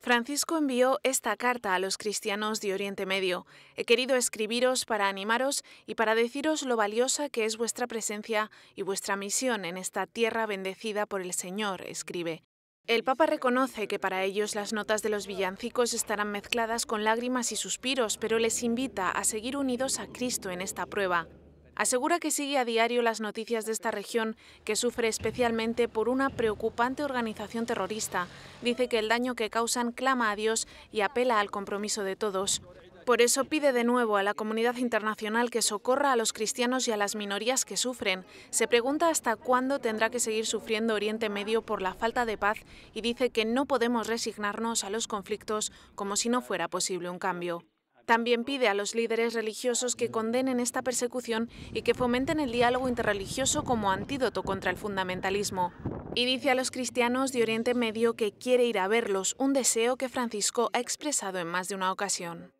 Francisco envió esta carta a los cristianos de Oriente Medio. He querido escribiros para animaros y para deciros lo valiosa que es vuestra presencia y vuestra misión en esta tierra bendecida por el Señor, escribe. El Papa reconoce que para ellos las notas de los villancicos estarán mezcladas con lágrimas y suspiros, pero les invita a seguir unidos a Cristo en esta prueba asegura que sigue a diario las noticias de esta región, que sufre especialmente por una preocupante organización terrorista. Dice que el daño que causan clama a Dios y apela al compromiso de todos. Por eso pide de nuevo a la comunidad internacional que socorra a los cristianos y a las minorías que sufren. Se pregunta hasta cuándo tendrá que seguir sufriendo Oriente Medio por la falta de paz y dice que no podemos resignarnos a los conflictos como si no fuera posible un cambio. También pide a los líderes religiosos que condenen esta persecución y que fomenten el diálogo interreligioso como antídoto contra el fundamentalismo. Y dice a los cristianos de Oriente Medio que quiere ir a verlos, un deseo que Francisco ha expresado en más de una ocasión.